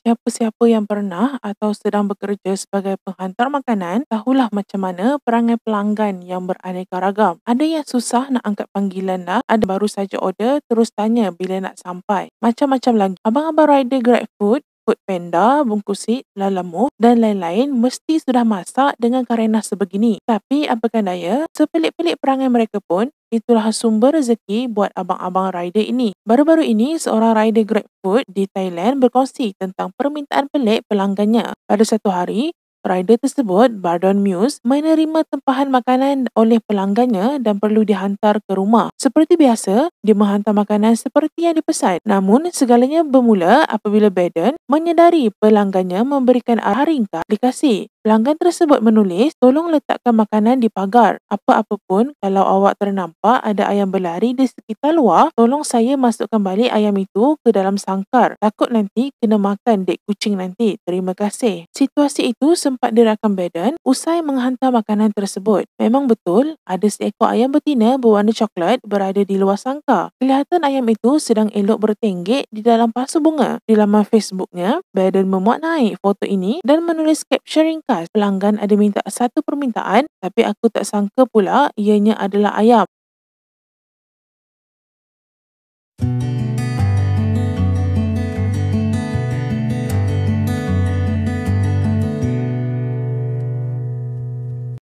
siapa-siapa yang pernah atau sedang bekerja sebagai penghantar makanan, tahulah macam mana perangai pelanggan yang beraneka ragam. Ada yang susah nak angkat panggilan lah, ada baru saja order terus tanya bila nak sampai. Macam-macam lagi. Abang-abang rider GrabFood food panda, bungkus seed, lalamu dan lain-lain mesti sudah masak dengan karena sebegini. Tapi apakah daya, sepelik-pelik perangai mereka pun, itulah sumber rezeki buat abang-abang rider ini. Baru-baru ini, seorang rider great food di Thailand berkongsi tentang permintaan pelik pelanggannya. Pada satu hari, Rider tersebut, Bardon Muse, menerima tempahan makanan oleh pelanggannya dan perlu dihantar ke rumah. Seperti biasa, dia menghantar makanan seperti yang dipesan. Namun, segalanya bermula apabila Baden menyedari pelanggannya memberikan arah ringkas aplikasi. Pelanggan tersebut menulis, tolong letakkan makanan di pagar. Apa-apa pun, kalau awak ternampak ada ayam berlari di sekitar luar, tolong saya masukkan balik ayam itu ke dalam sangkar. Takut nanti kena makan dek kucing nanti. Terima kasih. Situasi itu sempat dirakam Baden usai menghantar makanan tersebut. Memang betul, ada seekor ayam betina berwarna coklat berada di luar sangkar. Kelihatan ayam itu sedang elok bertenggek di dalam pasu bunga. Di laman Facebooknya, Baden memuat naik foto ini dan menulis caption podcast, pelanggan ada minta satu permintaan tapi aku tak sangka pula ianya adalah ayam.